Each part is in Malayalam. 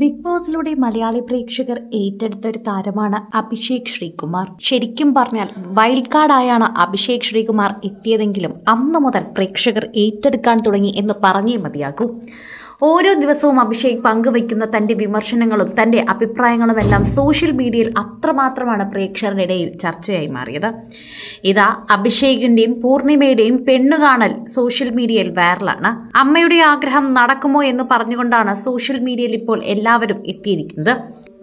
ബിഗ് ബോസിലൂടെ മലയാളി പ്രേക്ഷകർ ഏറ്റെടുത്ത ഒരു താരമാണ് അഭിഷേക് ശ്രീകുമാർ ശരിക്കും പറഞ്ഞാൽ വൈൽഡ് കാർഡായാണ് അഭിഷേക് ശ്രീകുമാർ എത്തിയതെങ്കിലും അന്നു മുതൽ പ്രേക്ഷകർ ഏറ്റെടുക്കാൻ തുടങ്ങി എന്ന് പറഞ്ഞേ മതിയാകൂ ഓരോ ദിവസവും അഭിഷേക് പങ്കുവയ്ക്കുന്ന തന്റെ വിമർശനങ്ങളും തന്റെ അഭിപ്രായങ്ങളും എല്ലാം സോഷ്യൽ മീഡിയയിൽ അത്രമാത്രമാണ് പ്രേക്ഷകരുടെ ഇടയിൽ ചർച്ചയായി മാറിയത് ഇതാ അഭിഷേകിന്റെയും പൂർണിമയുടെയും പെണ്ണുകാണൽ സോഷ്യൽ മീഡിയയിൽ വൈറലാണ് അമ്മയുടെ ആഗ്രഹം നടക്കുമോ എന്ന് പറഞ്ഞുകൊണ്ടാണ് സോഷ്യൽ മീഡിയയിൽ ഇപ്പോൾ എല്ലാവരും എത്തിയിരിക്കുന്നത്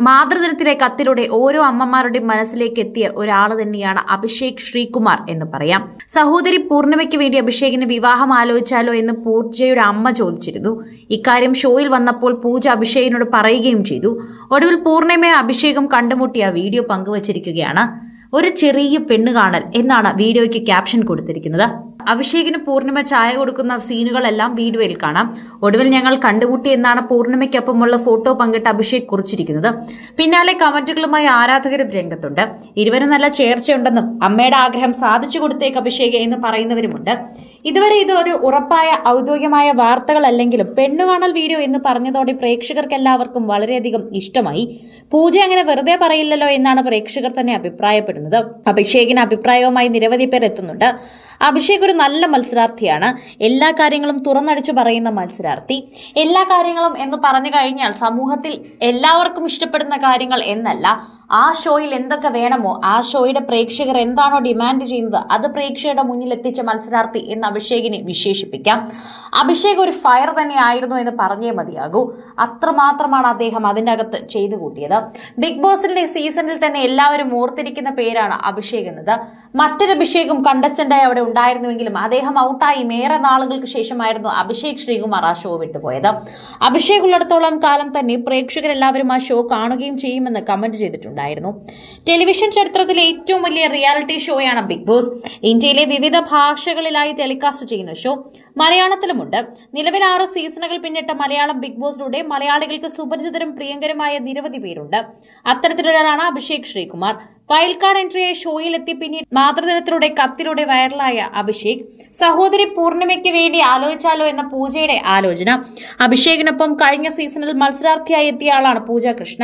മാതൃദിനത്തിലെ കത്തിലൂടെ ഓരോ അമ്മമാരുടെയും മനസ്സിലേക്ക് എത്തിയ ഒരാൾ തന്നെയാണ് അഭിഷേക് ശ്രീകുമാർ എന്ന് പറയാം സഹോദരി പൂർണിമയ്ക്ക് വേണ്ടി അഭിഷേകിന് വിവാഹം ആലോചിച്ചാലോ എന്ന് പൂജയുടെ അമ്മ ചോദിച്ചിരുന്നു ഇക്കാര്യം ഷോയിൽ വന്നപ്പോൾ പൂജ അഭിഷേകിനോട് പറയുകയും ചെയ്തു ഒടുവിൽ അഭിഷേകം കണ്ടുമുട്ടി കണ്ടുമുട്ടിയ വീഡിയോ പങ്കുവച്ചിരിക്കുകയാണ് ഒരു ചെറിയ പെണ്ണുകാണൽ എന്നാണ് വീഡിയോയ്ക്ക് ക്യാപ്ഷൻ കൊടുത്തിരിക്കുന്നത് അഭിഷേകിന് പൂർണിമ ചായ കൊടുക്കുന്ന സീനുകളെല്ലാം വീഡിയോയിൽ കാണാം ഒടുവിൽ ഞങ്ങൾ കണ്ടുമുട്ടി എന്നാണ് പൂർണിമയ്ക്കൊപ്പമുള്ള ഫോട്ടോ പങ്കിട്ട് അഭിഷേക് കുറിച്ചിരിക്കുന്നത് പിന്നാലെ കമന്റുകളുമായി ആരാധകരും രംഗത്തുണ്ട് ഇരുവരും നല്ല ചേർച്ചയുണ്ടെന്നും അമ്മയുടെ ആഗ്രഹം സാധിച്ചു കൊടുത്തേക്ക് അഭിഷേക് എന്ന് പറയുന്നവരുമുണ്ട് ഇതുവരെ ഇത് ഒരു ഉറപ്പായ ഔദ്യോഗികമായ വാർത്തകളല്ലെങ്കിലും പെണ്ണുകാണൽ വീഡിയോ എന്ന് പറഞ്ഞതോടെ എല്ലാവർക്കും വളരെയധികം ഇഷ്ടമായി പൂജ അങ്ങനെ വെറുതെ പറയില്ലല്ലോ എന്നാണ് പ്രേക്ഷകർ തന്നെ അഭിപ്രായപ്പെടുന്നത് അഭിഷേകിന് അഭിപ്രായവുമായി നിരവധി പേർ എത്തുന്നുണ്ട് അഭിഷേക് ഒരു നല്ല മത്സരാർത്ഥിയാണ് എല്ലാ കാര്യങ്ങളും തുറന്നടിച്ചു പറയുന്ന മത്സരാർത്ഥി എല്ലാ കാര്യങ്ങളും എന്ന് പറഞ്ഞു കഴിഞ്ഞാൽ സമൂഹത്തിൽ എല്ലാവർക്കും ഇഷ്ടപ്പെടുന്ന കാര്യങ്ങൾ എന്നല്ല ആ ഷോയിൽ എന്തൊക്കെ വേണമോ ആ ഷോയുടെ പ്രേക്ഷകർ എന്താണോ ഡിമാൻഡ് ചെയ്യുന്നത് അത് പ്രേക്ഷകരുടെ മുന്നിൽ എത്തിച്ച മത്സരാർത്ഥി എന്ന് അഭിഷേകിനെ വിശേഷിപ്പിക്കാം അഭിഷേക് ഒരു ഫയർ തന്നെ ആയിരുന്നു എന്ന് പറഞ്ഞേ മതിയാകൂ അത്രമാത്രമാണ് അദ്ദേഹം അതിനകത്ത് ചെയ്തു കൂട്ടിയത് ബിഗ് ബോസിന്റെ സീസണിൽ തന്നെ എല്ലാവരും ഓർത്തിരിക്കുന്ന പേരാണ് അഭിഷേക് എന്നത് മറ്റൊരു അഭിഷേകും കണ്ടസ്റ്റന്റായി അവിടെ ഉണ്ടായിരുന്നുവെങ്കിലും അദ്ദേഹം ഔട്ടായി ഏറെ നാളുകൾക്ക് ശേഷമായിരുന്നു അഭിഷേക് ശ്രീകുമാർ ആ ഷോ വിട്ടുപോയത് അഭിഷേക് ഉള്ളിടത്തോളം കാലം തന്നെ പ്രേക്ഷകരെല്ലാവരും ആ ഷോ കാണുകയും ചെയ്യുമെന്ന് കമന്റ് ചെയ്തിട്ടുണ്ട് ഉണ്ടായിരുന്നു ടെലിവിഷൻ ചരിത്രത്തിലെ ഏറ്റവും വലിയ റിയാലിറ്റി ഷോയാണ് ബിഗ് ബോസ് ഇന്ത്യയിലെ വിവിധ ഭാഷകളിലായി ടെലികാസ്റ്റ് ചെയ്യുന്ന ഷോ മലയാളത്തിലുമുണ്ട് നിലവിൽ ആറ് സീസണുകൾ പിന്നിട്ട മലയാളം ബിഗ് ബോസിലൂടെ മലയാളികൾക്ക് സുപരിചിതരും പ്രിയങ്കരമായ നിരവധി പേരുണ്ട് അത്തരത്തിലൊരാളാണ് അഭിഷേക് ശ്രീകുമാർ വൈൽഡ് കാർഡ് എൻട്രിയായി ഷോയിലെത്തി പിന്നീട് മാതൃദിനത്തിലൂടെ കത്തിലൂടെ വൈറലായ അഭിഷേക് സഹോദരി പൂർണിമയ്ക്ക് വേണ്ടി ആലോചിച്ചാലോ എന്ന പൂജയുടെ ആലോചന അഭിഷേകിനൊപ്പം കഴിഞ്ഞ സീസണിൽ മത്സരാർത്ഥിയായി എത്തിയ ആളാണ് പൂജ കൃഷ്ണ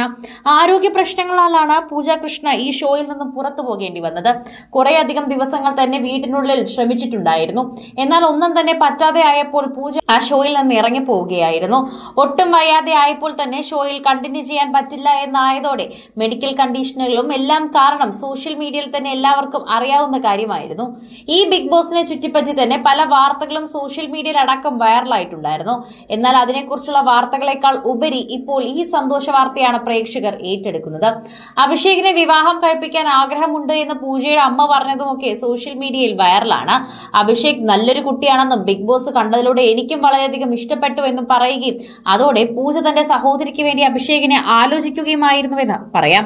ആരോഗ്യ പ്രശ്നങ്ങളാലാണ് പൂജ കൃഷ്ണ ഈ ഷോയിൽ നിന്നും പുറത്തു പോകേണ്ടി വന്നത് കുറേയധികം ദിവസങ്ങൾ തന്നെ വീട്ടിനുള്ളിൽ ശ്രമിച്ചിട്ടുണ്ടായിരുന്നു എന്നാൽ ഒന്നും തന്നെ പറ്റാതെ ആയപ്പോൾ പൂജ ആ ഷോയിൽ നിന്ന് ഇറങ്ങി പോവുകയായിരുന്നു ഒട്ടും വയ്യാതെ ആയപ്പോൾ തന്നെ ഷോയിൽ കണ്ടിന്യൂ ചെയ്യാൻ പറ്റില്ല എന്നായതോടെ മെഡിക്കൽ കണ്ടീഷനുകളും എല്ലാം കാർ കാരണം സോഷ്യൽ മീഡിയയിൽ തന്നെ എല്ലാവർക്കും അറിയാവുന്ന കാര്യമായിരുന്നു ഈ ബിഗ് ബോസിനെ ചുറ്റിപ്പറ്റി തന്നെ പല വാർത്തകളും സോഷ്യൽ മീഡിയയിൽ അടക്കം വൈറലായിട്ടുണ്ടായിരുന്നു എന്നാൽ അതിനെക്കുറിച്ചുള്ള വാർത്തകളെക്കാൾ ഉപരി ഇപ്പോൾ ഈ സന്തോഷ വാർത്തയാണ് പ്രേക്ഷകർ ഏറ്റെടുക്കുന്നത് അഭിഷേകിനെ വിവാഹം കഴിപ്പിക്കാൻ ആഗ്രഹമുണ്ട് എന്ന് പൂജയുടെ അമ്മ പറഞ്ഞതുമൊക്കെ സോഷ്യൽ മീഡിയയിൽ വൈറലാണ് അഭിഷേക് നല്ലൊരു കുട്ടിയാണെന്നും ബിഗ് ബോസ് കണ്ടതിലൂടെ എനിക്കും വളരെയധികം ഇഷ്ടപ്പെട്ടു എന്നും പറയുകയും അതോടെ പൂജ തന്റെ സഹോദരിക്ക് വേണ്ടി അഭിഷേകിനെ ആലോചിക്കുകയുമായിരുന്നുവെന്ന് പറയാം